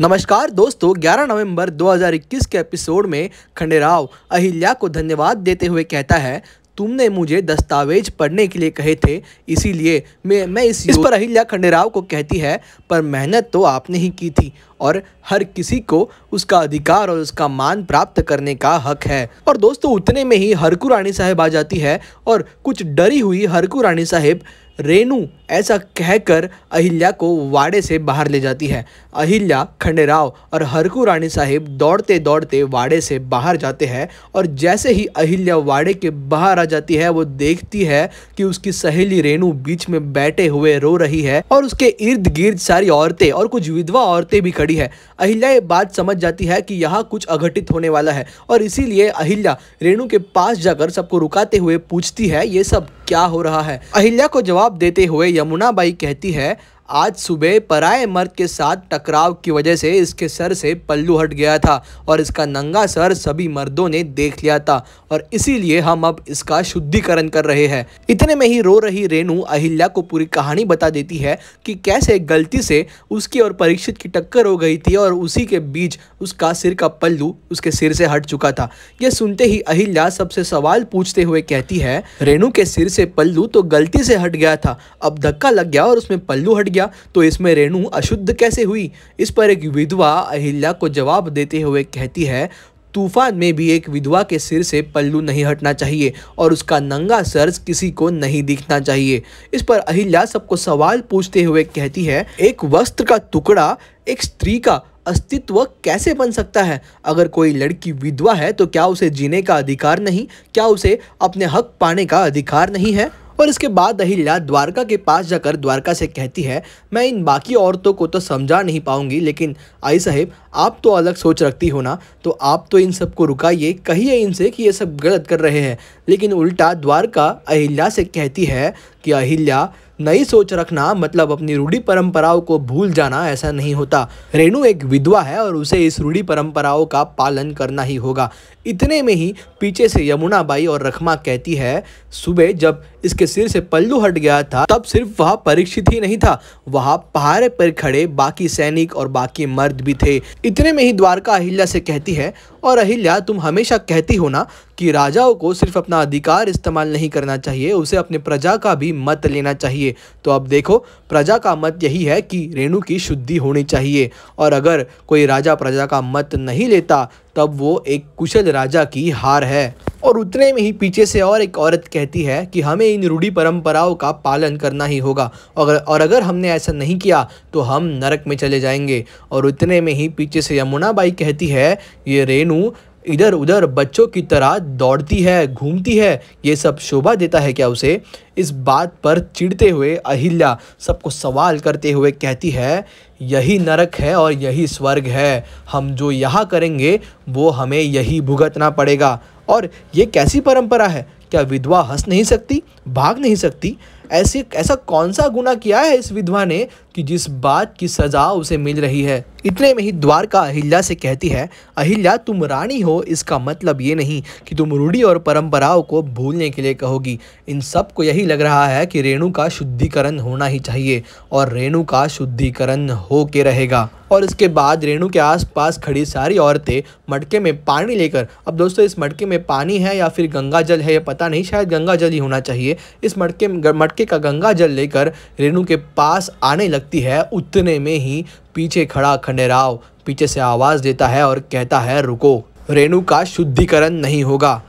नमस्कार दोस्तों 11 नवंबर 2021 के एपिसोड में खंडेराव अहिल्या को धन्यवाद देते हुए कहता है तुमने मुझे दस्तावेज पढ़ने के लिए कहे थे इसीलिए मैं मैं इस, इस पर अहिल्या खंडेराव को कहती है पर मेहनत तो आपने ही की थी और हर किसी को उसका अधिकार और उसका मान प्राप्त करने का हक है और दोस्तों उतने में ही हरकू रानी साहेब आ जाती है और कुछ डरी हुई हरकू रानी साहेब रेनू ऐसा कहकर अहिल्या को वाड़े से बाहर ले जाती है अहिल्या खंडेराव और हरकू रानी साहेब दौड़ते दौड़ते वाड़े से बाहर जाते हैं और जैसे ही अहिल्या वाड़े के बाहर आ जाती है वो देखती है कि उसकी सहेली रेनू बीच में बैठे हुए रो रही है और उसके इर्द गिर्द सारी औरतें और कुछ विधवा औरतें भी खड़ी खड़ी है अहिल्या ये बात समझ जाती है कि यहाँ कुछ अघटित होने वाला है और इसीलिए अहिल्या रेणु के पास जाकर सबको रुकाते हुए पूछती है ये सब क्या हो रहा है अहिल्या को जवाब देते हुए यमुना बाई कहती है आज सुबह पराए मर्द के साथ टकराव की वजह से इसके सर से पल्लू हट गया था और इसका नंगा सर सभी मर्दों ने देख लिया था और इसीलिए हम अब इसका शुद्धिकरण कर रहे हैं इतने में ही रो रही रेणु अहिल्या को पूरी कहानी बता देती है कि कैसे गलती से उसकी और परीक्षित की टक्कर हो गई थी और उसी के बीच उसका सिर का पल्लू उसके सिर से हट चुका था यह सुनते ही अहिल्या सबसे सवाल पूछते हुए कहती है रेणु के सिर से पल्लू तो गलती से हट गया था अब धक्का लग गया और उसमें पल्लू हट गया गया तो इसमें रेणु अशुद्ध कैसे हुई इस पर एक विधवा अहिल्या को जवाब देते हुए कहती है तूफान में भी एक विधवा के सिर से पल्लू नहीं हटना चाहिए और उसका नंगा सर किसी को नहीं दिखना चाहिए इस पर अहिल्या सबको सवाल पूछते हुए कहती है एक वस्त्र का टुकड़ा एक स्त्री का अस्तित्व कैसे बन सकता है अगर कोई लड़की विधवा है तो क्या उसे जीने का अधिकार नहीं क्या उसे अपने हक पाने का अधिकार नहीं है और इसके बाद अहिल्या द्वारका के पास जाकर द्वारका से कहती है मैं इन बाकी औरतों को तो समझा नहीं पाऊंगी लेकिन आई साहेब आप तो अलग सोच रखती हो ना तो आप तो इन सबको रुकाइए कहिए इनसे कि ये सब गलत कर रहे हैं लेकिन उल्टा द्वारका अहिल्या से कहती है कि अहिल्या नई सोच रखना मतलब अपनी रूढ़ी परंपराओं को भूल जाना ऐसा नहीं होता रेणु एक विधवा है और उसे इस रूढ़ी परंपराओं का पालन करना ही होगा इतने में ही पीछे से यमुना बाई और रखमा कहती है सुबह जब इसके सिर से पल्लू हट गया था तब सिर्फ वह परीक्षित ही नहीं था वहाँ पहाड़े पर खड़े बाकी सैनिक और बाकी मर्द भी थे इतने में ही द्वारका अहिल्या से कहती है और अहिल्या तुम हमेशा कहती हो ना कि राजाओं को सिर्फ अपना अधिकार इस्तेमाल नहीं करना चाहिए उसे अपने प्रजा का भी मत लेना चाहिए तो अब देखो प्रजा का मत यही है कि रेणु की शुद्धि होनी चाहिए और अगर कोई राजा प्रजा का मत नहीं लेता तब वो एक कुशल राजा की हार है और उतने में ही पीछे से और एक औरत कहती है कि हमें इन रूढ़ी परंपराओं का पालन करना ही होगा और और अगर हमने ऐसा नहीं किया तो हम नरक में चले जाएंगे और उतने में ही पीछे से यमुना बाई कहती है ये रेणु इधर उधर बच्चों की तरह दौड़ती है घूमती है ये सब शोभा देता है क्या उसे इस बात पर चिढ़ते हुए अहिल्या सबको सवाल करते हुए कहती है यही नरक है और यही स्वर्ग है हम जो यहाँ करेंगे वो हमें यही भुगतना पड़ेगा और ये कैसी परंपरा है क्या विधवा हंस नहीं सकती भाग नहीं सकती ऐसे ऐसा कौन सा गुना किया है इस विधवा ने कि जिस बात की सज़ा उसे मिल रही है इतने में ही द्वारका अहिल्या से कहती है अहिल्या तुम रानी हो इसका मतलब ये नहीं कि तुम रूढ़ी और परंपराओं को भूलने के लिए कहोगी इन सब को यही लग रहा है कि रेणु का शुद्धिकरण होना ही चाहिए और रेणु का शुद्धिकरण हो के रहेगा और इसके बाद रेणु के आसपास खड़ी सारी औरतें मटके में पानी लेकर अब दोस्तों इस मटके में पानी है या फिर गंगा जल है ये पता नहीं शायद गंगा जल ही होना चाहिए इस मटके मटके का गंगा जल लेकर रेणु के पास आने लगती है उतने में ही पीछे खड़ा खंडेराव पीछे से आवाज़ देता है और कहता है रुको रेणु का शुद्धिकरण नहीं होगा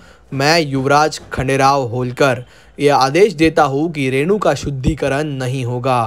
मैं युवराज खंडेराव होलकर यह आदेश देता हूँ कि रेणु का शुद्धिकरण नहीं होगा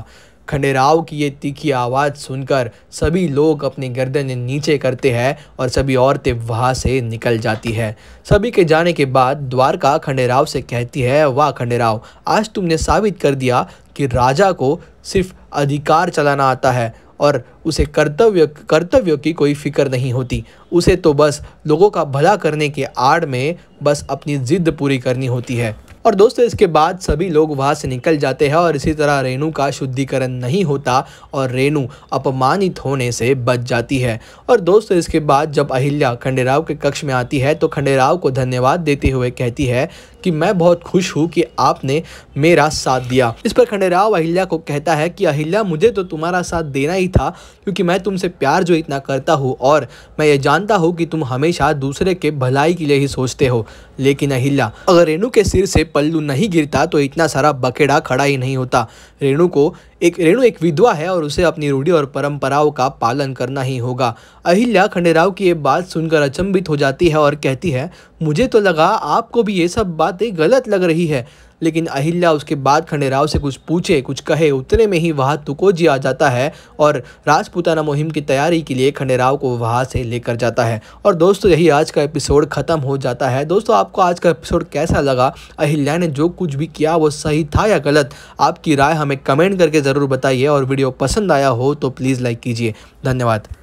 खंडेराव की ये तीखी आवाज़ सुनकर सभी लोग अपनी गर्दन नीचे करते हैं और सभी औरतें वहाँ से निकल जाती है सभी के जाने के बाद द्वारका खंडेराव से कहती है वाह खंडेराव आज तुमने साबित कर दिया कि राजा को सिर्फ अधिकार चलाना आता है और उसे कर्तव्य कर्तव्य की कोई फिक्र नहीं होती उसे तो बस लोगों का भला करने के आड़ में बस अपनी जिद पूरी करनी होती है और दोस्तों इसके बाद सभी लोग वहाँ से निकल जाते हैं और इसी तरह रेणु का शुद्धिकरण नहीं होता और रेणु अपमानित होने से बच जाती है और दोस्तों इसके बाद जब अहिल्या खंडेराव के कक्ष में आती है तो खंडेराव को धन्यवाद देते हुए कहती है कि मैं बहुत खुश हूँ कि आपने मेरा साथ दिया इस पर खंडेराव अहिल्या को कहता है कि अहिल्या मुझे तो तुम्हारा साथ देना ही था क्योंकि मैं तुमसे प्यार जो इतना करता हूँ और मैं ये जानता हूँ कि तुम हमेशा दूसरे के भलाई के लिए ही सोचते हो लेकिन अहिल्या अगर रेणु के सिर से पल्लू नहीं गिरता तो इतना सारा बकेड़ा खड़ा ही नहीं होता रेणु को एक रेणु एक विधवा है और उसे अपनी रूढ़ी और परंपराओं का पालन करना ही होगा अहिल्या खंडेराव की ये बात सुनकर अचंभित हो जाती है और कहती है मुझे तो लगा आपको भी ये सब बातें गलत लग रही है लेकिन अहिल्या उसके बाद खंडेराव से कुछ पूछे कुछ कहे उतने में ही वहाँ तुकोजी आ जाता है और राजपूताना मुहिम की तैयारी के लिए खंडेराव को वहाँ से लेकर जाता है और दोस्तों यही आज का एपिसोड ख़त्म हो जाता है दोस्तों आपको आज का एपिसोड कैसा लगा अहिल्या ने जो कुछ भी किया वो सही था या गलत आपकी राय हमें कमेंट करके ज़रूर बताइए और वीडियो पसंद आया हो तो प्लीज़ लाइक कीजिए धन्यवाद